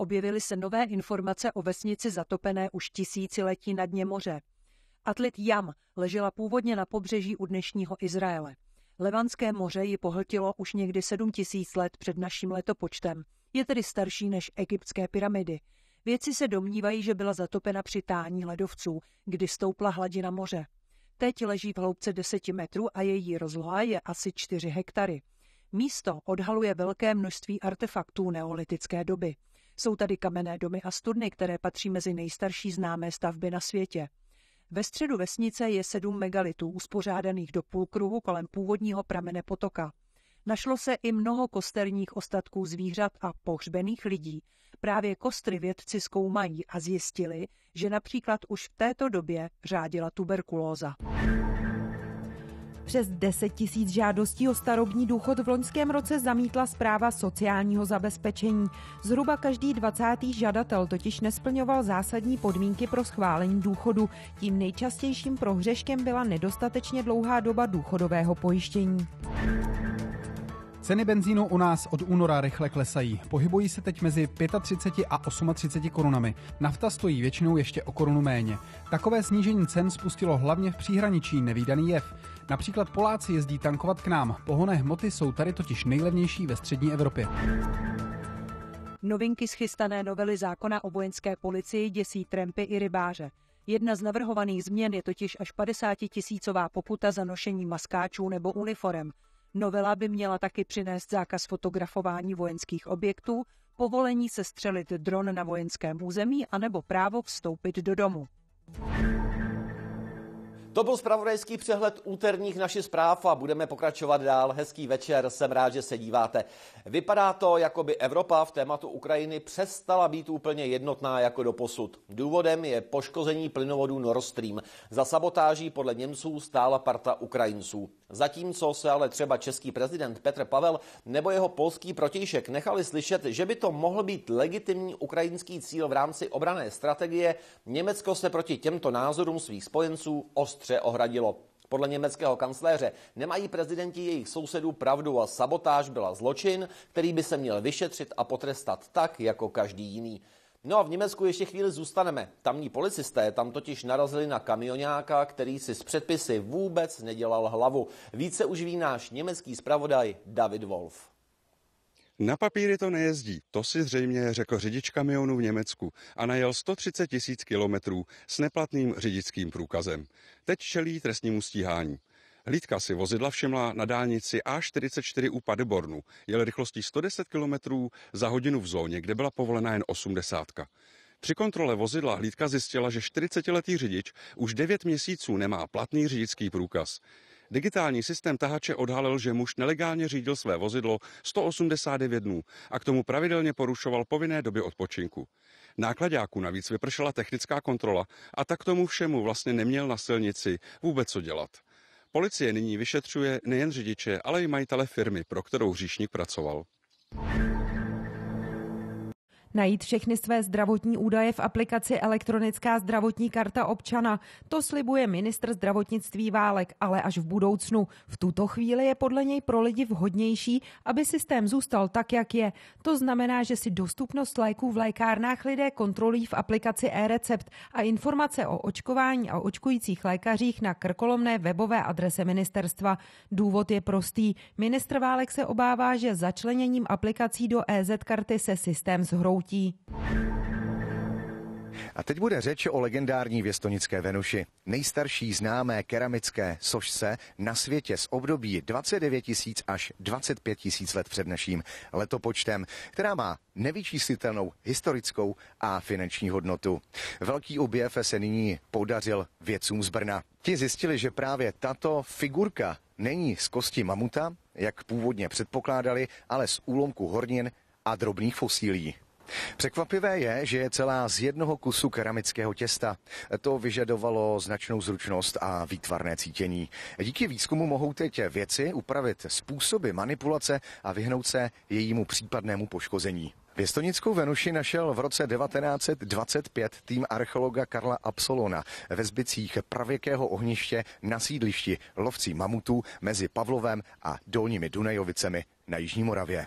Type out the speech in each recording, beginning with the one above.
objevily se nové informace o vesnici zatopené už tisíciletí na dně moře. Atlit Jam ležela původně na pobřeží u dnešního Izraele. Levanské moře ji pohltilo už někdy 7 tisíc let před naším letopočtem. Je tedy starší než egyptské pyramidy. Věci se domnívají, že byla zatopena při tání ledovců, kdy stoupla hladina moře. Teď leží v hloubce 10 metrů a její rozloha je asi 4 hektary. Místo odhaluje velké množství artefaktů neolitické doby. Jsou tady kamenné domy a studny, které patří mezi nejstarší známé stavby na světě. Ve středu vesnice je sedm megalitů uspořádaných do půlkruhu kolem původního pramene potoka. Našlo se i mnoho kosterních ostatků zvířat a pohřbených lidí. Právě kostry vědci zkoumají a zjistili, že například už v této době řádila tuberkulóza. Přes 10 tisíc žádostí o starobní důchod v loňském roce zamítla zpráva sociálního zabezpečení. Zhruba každý 20. žadatel totiž nesplňoval zásadní podmínky pro schválení důchodu. Tím nejčastějším prohřeškem byla nedostatečně dlouhá doba důchodového pojištění. Ceny benzínu u nás od února rychle klesají. Pohybují se teď mezi 35 a 38 korunami. Nafta stojí většinou ještě o korunu méně. Takové snížení cen spustilo hlavně v příhraničí nevýdaný jev. Například Poláci jezdí tankovat k nám. Pohonné hmoty jsou tady totiž nejlevnější ve střední Evropě. Novinky z chystané novely zákona o vojenské policii děsí trampy i rybáře. Jedna z navrhovaných změn je totiž až 50 tisícová pokuta za nošení maskáčů nebo uniform. Novela by měla taky přinést zákaz fotografování vojenských objektů, povolení se střelit dron na vojenském území anebo právo vstoupit do domu. To byl spravodajský přehled úterních našich zpráv a budeme pokračovat dál. Hezký večer, jsem rád, že se díváte. Vypadá to, jako by Evropa v tématu Ukrajiny přestala být úplně jednotná jako do posud. Důvodem je poškození plynovodu Nord Stream. Za sabotáží podle Němců stála parta Ukrajinců. Zatímco se ale třeba český prezident Petr Pavel nebo jeho polský protějšek nechali slyšet, že by to mohl být legitimní ukrajinský cíl v rámci obrané strategie, Německo se proti těmto názorům svých spojenců ost ostře ohradilo. Podle německého kancléře nemají prezidenti jejich sousedů pravdu a sabotáž byla zločin, který by se měl vyšetřit a potrestat tak, jako každý jiný. No a v Německu ještě chvíli zůstaneme. Tamní policisté tam totiž narazili na kamionáka, který si s předpisy vůbec nedělal hlavu. Více už ví náš německý zpravodaj David Wolf. Na papíry to nejezdí, to si zřejmě řekl řidič kamionu v Německu a najel 130 tisíc kilometrů s neplatným řidičským průkazem. Teď čelí trestnímu stíhání. Hlídka si vozidla všimla na dálnici A44 u Padebornu. Jel rychlostí 110 km za hodinu v zóně, kde byla povolena jen 80. Při kontrole vozidla hlídka zjistila, že 40-letý řidič už 9 měsíců nemá platný řidičský průkaz. Digitální systém tahače odhalil, že muž nelegálně řídil své vozidlo 189 dnů a k tomu pravidelně porušoval povinné doby odpočinku. Nákladáku navíc vypršela technická kontrola a tak tomu všemu vlastně neměl na silnici vůbec co dělat. Policie nyní vyšetřuje nejen řidiče, ale i majitele firmy, pro kterou hříšník pracoval. Najít všechny své zdravotní údaje v aplikaci Elektronická zdravotní karta občana, to slibuje ministr zdravotnictví Válek, ale až v budoucnu. V tuto chvíli je podle něj pro lidi vhodnější, aby systém zůstal tak, jak je. To znamená, že si dostupnost léků v lékárnách lidé kontrolují v aplikaci e-recept a informace o očkování a očkujících lékařích na krkolomné webové adrese ministerstva. Důvod je prostý. Ministr Válek se obává, že začleněním aplikací do EZ karty se systém zhroutí poutí. A teď bude řeč o legendární věstonické Venuši. Nejstarší známé keramické sošce na světě z období 29 tisíc až 25 tisíc let před naším letopočtem, která má nevyčíslitelnou historickou a finanční hodnotu. Velký objev se nyní podařil vědcům z Brna. Ti zjistili, že právě tato figurka není z kosti mamuta, jak původně předpokládali, ale z úlomku hornin a drobných fosílí. Překvapivé je, že je celá z jednoho kusu keramického těsta. To vyžadovalo značnou zručnost a výtvarné cítění. Díky výzkumu mohou teď věci upravit způsoby manipulace a vyhnout se jejímu případnému poškození. Věstonickou Venuši našel v roce 1925 tým archeologa Karla Absolona ve zbycích pravěkého ohniště na sídlišti lovcí mamutů mezi Pavlovem a Dolními Dunajovicemi na Jižní Moravě.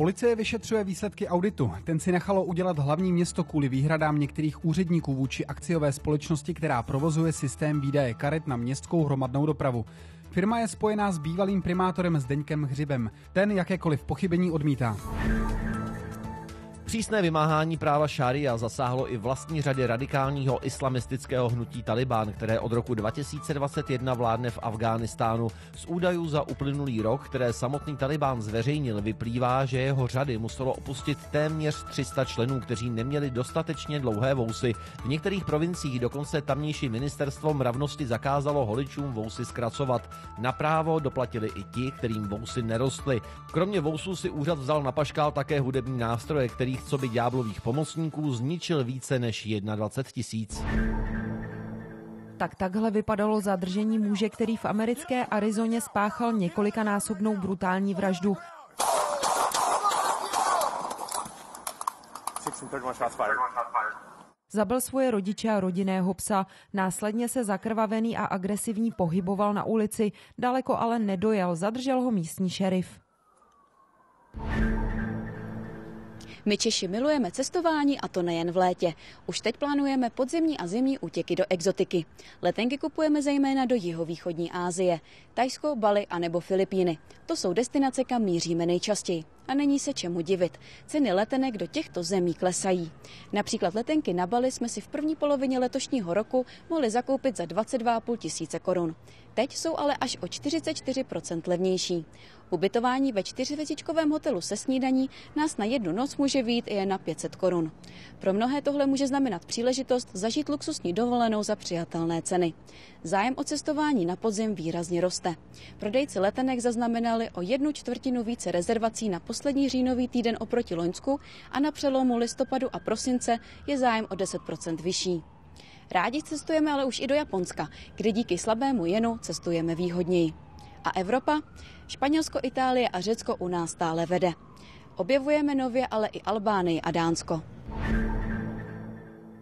Policie vyšetřuje výsledky auditu. Ten si nechalo udělat hlavní město kvůli výhradám některých úředníků vůči akciové společnosti, která provozuje systém výdaje karet na městskou hromadnou dopravu. Firma je spojená s bývalým primátorem Zdeňkem Hřibem. Ten jakékoliv pochybení odmítá. Přísné vymáhání práva šaria zasáhlo i vlastní řadě radikálního islamistického hnutí Taliban, které od roku 2021 vládne v Afghánistánu. Z údajů za uplynulý rok, které samotný Taliban zveřejnil, vyplývá, že jeho řady muselo opustit téměř 300 členů, kteří neměli dostatečně dlouhé vousy. V některých provinciích dokonce tamnější ministerstvo mravnosti zakázalo holičům vousy zkracovat. Na právo doplatili i ti, kterým vousy nerostly. Kromě vousů si úřad vzal na paškál také hudební nástroje, kterých svých coby ďáblových pomocníků zničil více než 21 tisíc. Tak takhle vypadalo zadržení muže, který v americké Arizoně spáchal několikanásobnou brutální vraždu. Zabil svoje rodiče a rodinného psa, následně se zakrvavený a agresivní pohyboval na ulici, daleko ale nedojel, zadržel ho místní šerif. My Češi milujeme cestování a to nejen v létě. Už teď plánujeme podzimní a zimní útěky do exotiky. Letenky kupujeme zejména do jihovýchodní Asie, Tajsko, Bali a nebo Filipíny. To jsou destinace, kam míříme nejčastěji a není se čemu divit. Ceny letenek do těchto zemí klesají. Například letenky na Bali jsme si v první polovině letošního roku mohli zakoupit za 22,5 tisíce korun. Teď jsou ale až o 44% levnější. Ubytování ve čtyřhvězdičkovém hotelu se snídaní nás na jednu noc může výjít i na 500 korun. Pro mnohé tohle může znamenat příležitost zažít luxusní dovolenou za přijatelné ceny. Zájem o cestování na podzim výrazně roste. Prodejci letenek zaznamenali o jednu čtvrtinu více rezervací na poslední poslední říjnový týden oproti Loňsku a na přelomu listopadu a prosince je zájem o 10 vyšší. Rádi cestujeme ale už i do Japonska, kde díky slabému jenu cestujeme výhodněji. A Evropa? Španělsko, Itálie a Řecko u nás stále vede. Objevujeme nově ale i Albánii a Dánsko.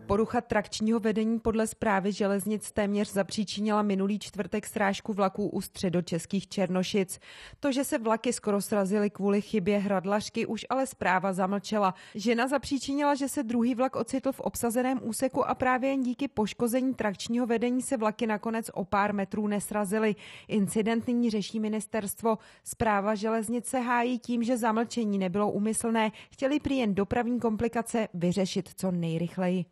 Porucha trakčního vedení podle zprávy železnic téměř zapříčinila minulý čtvrtek srážku vlaků u středočeských Černošic. To, že se vlaky skoro srazily kvůli chybě hradlašky, už ale zpráva zamlčela. Žena zapříčinila, že se druhý vlak ocitl v obsazeném úseku a právě jen díky poškození trakčního vedení se vlaky nakonec o pár metrů nesrazily. Incident nyní řeší ministerstvo. Zpráva železnice hájí tím, že zamlčení nebylo úmyslné. Chtěli prý jen dopravní komplikace vyřešit co nejrychleji.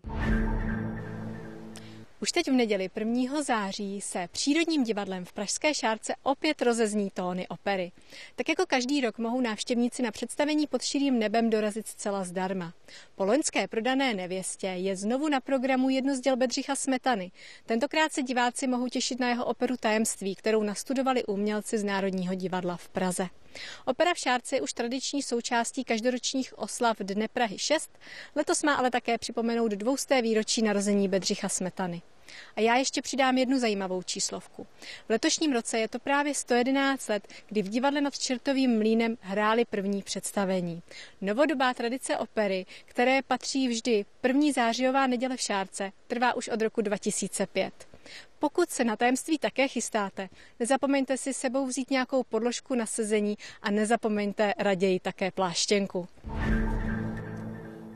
Už teď v neděli 1. září se Přírodním divadlem v Pražské šárce opět rozezní tóny opery. Tak jako každý rok mohou návštěvníci na představení pod širým nebem dorazit zcela zdarma. Po loňské prodané nevěstě je znovu na programu jedno z děl Bedřicha Smetany. Tentokrát se diváci mohou těšit na jeho operu Tajemství, kterou nastudovali umělci z Národního divadla v Praze. Opera v Šárce je už tradiční součástí každoročních oslav Dne Prahy 6, letos má ale také připomenout dvousté výročí narození Bedřicha Smetany. A já ještě přidám jednu zajímavou číslovku. V letošním roce je to právě 111 let, kdy v divadle nad Čertovým mlínem hráli první představení. Novodobá tradice opery, které patří vždy první zářijová neděle v Šárce, trvá už od roku 2005. Pokud se na tajemství také chystáte, nezapomeňte si sebou vzít nějakou podložku na sezení a nezapomeňte raději také pláštěnku.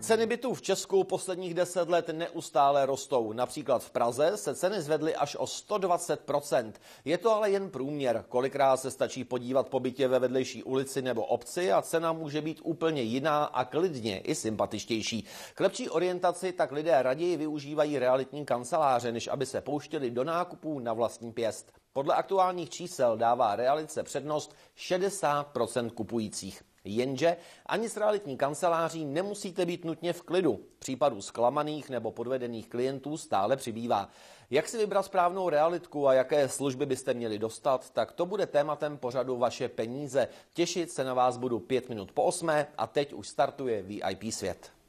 Ceny bytů v Česku posledních deset let neustále rostou. Například v Praze se ceny zvedly až o 120 Je to ale jen průměr. Kolikrát se stačí podívat po bytě ve vedlejší ulici nebo obci a cena může být úplně jiná a klidně i sympatičtější. K lepší orientaci tak lidé raději využívají realitní kanceláře, než aby se pouštěli do nákupů na vlastní pěst. Podle aktuálních čísel dává realice přednost 60 kupujících. Jenže ani s realitní kanceláří nemusíte být nutně v klidu. Případů zklamaných nebo podvedených klientů stále přibývá. Jak si vybrat správnou realitku a jaké služby byste měli dostat, tak to bude tématem pořadu Vaše peníze. Těšit se na vás budu pět minut po osmé a teď už startuje VIP svět.